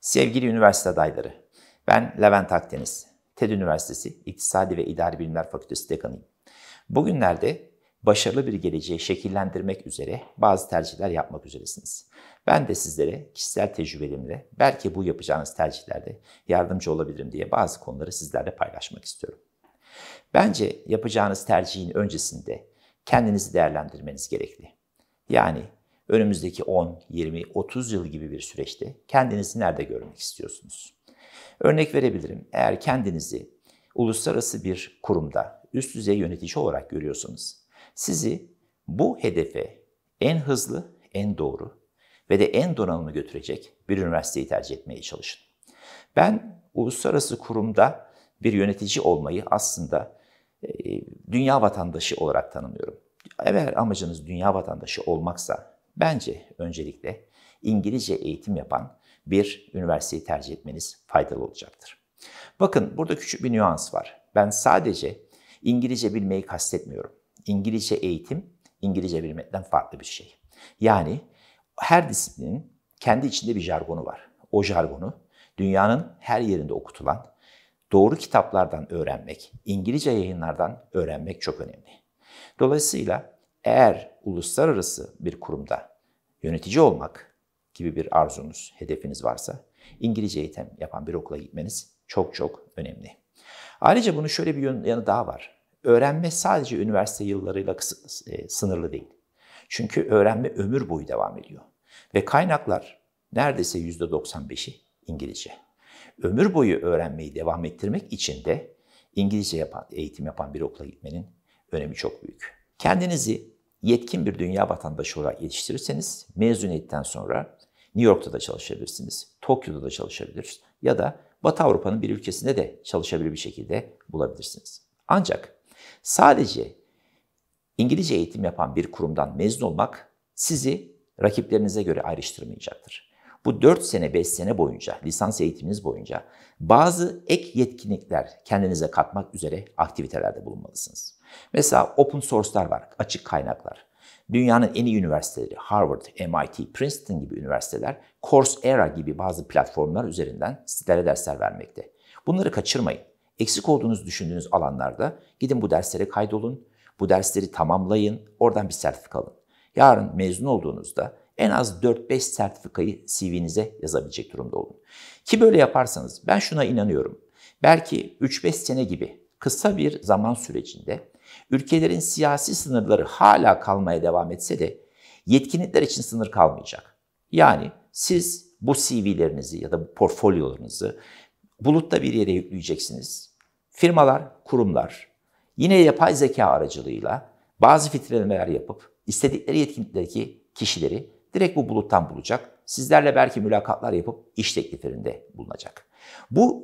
Sevgili üniversite adayları, ben Levent Akdeniz, TED Üniversitesi İktisadi ve İdari Bilimler Fakültesi Dekanıyım. Bugünlerde başarılı bir geleceği şekillendirmek üzere bazı tercihler yapmak üzeresiniz. Ben de sizlere kişisel tecrübelerimle belki bu yapacağınız tercihlerde yardımcı olabilirim diye bazı konuları sizlerle paylaşmak istiyorum. Bence yapacağınız tercihin öncesinde kendinizi değerlendirmeniz gerekli. Yani önümüzdeki 10, 20, 30 yıl gibi bir süreçte kendinizi nerede görmek istiyorsunuz? Örnek verebilirim. Eğer kendinizi uluslararası bir kurumda üst düzey yönetici olarak görüyorsanız sizi bu hedefe en hızlı, en doğru ve de en donanımı götürecek bir üniversiteyi tercih etmeye çalışın. Ben uluslararası kurumda bir yönetici olmayı aslında e, dünya vatandaşı olarak tanımlıyorum. Eğer amacınız dünya vatandaşı olmaksa Bence öncelikle İngilizce eğitim yapan bir üniversiteyi tercih etmeniz faydalı olacaktır. Bakın burada küçük bir nüans var. Ben sadece İngilizce bilmeyi kastetmiyorum. İngilizce eğitim İngilizce bilmekten farklı bir şey. Yani her disiplinin kendi içinde bir jargonu var. O jargonu dünyanın her yerinde okutulan, doğru kitaplardan öğrenmek, İngilizce yayınlardan öğrenmek çok önemli. Dolayısıyla eğer uluslararası bir kurumda yönetici olmak gibi bir arzunuz, hedefiniz varsa İngilizce eğitim yapan bir okula gitmeniz çok çok önemli. Ayrıca bunun şöyle bir yanı daha var. Öğrenme sadece üniversite yıllarıyla e, sınırlı değil. Çünkü öğrenme ömür boyu devam ediyor. Ve kaynaklar neredeyse %95'i İngilizce. Ömür boyu öğrenmeyi devam ettirmek için de İngilizce yapan, eğitim yapan bir okula gitmenin önemi çok büyük. Kendinizi yetkin bir dünya vatandaşı olarak yetiştirirseniz mezuniyetten sonra New York'ta da çalışabilirsiniz, Tokyo'da da çalışabilirsiniz ya da Batı Avrupa'nın bir ülkesinde de çalışabilir bir şekilde bulabilirsiniz. Ancak sadece İngilizce eğitim yapan bir kurumdan mezun olmak sizi rakiplerinize göre ayrıştırmayacaktır bu 4 sene 5 sene boyunca lisans eğitiminiz boyunca bazı ek yetkinlikler kendinize katmak üzere aktivitelerde bulunmalısınız. Mesela open source'lar var, açık kaynaklar. Dünyanın en iyi üniversiteleri Harvard, MIT, Princeton gibi üniversiteler Coursera gibi bazı platformlar üzerinden sizlere dersler vermekte. Bunları kaçırmayın. Eksik olduğunuz düşündüğünüz alanlarda gidin bu derslere kaydolun, bu dersleri tamamlayın, oradan bir sertifika alın. Yarın mezun olduğunuzda en az 4-5 sertifikayı CV'nize yazabilecek durumda olun. Ki böyle yaparsanız ben şuna inanıyorum. Belki 3-5 sene gibi kısa bir zaman sürecinde ülkelerin siyasi sınırları hala kalmaya devam etse de yetkinlikler için sınır kalmayacak. Yani siz bu CV'lerinizi ya da bu portfolyolarınızı bulutta bir yere yükleyeceksiniz. Firmalar, kurumlar yine yapay zeka aracılığıyla bazı filtrelemeler yapıp istedikleri yetkinlikteki kişileri direkt bu buluttan bulacak. Sizlerle belki mülakatlar yapıp iş tekliflerinde bulunacak. Bu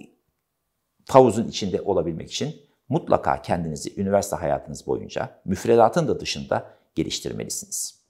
havuzun içinde olabilmek için mutlaka kendinizi üniversite hayatınız boyunca müfredatın da dışında geliştirmelisiniz.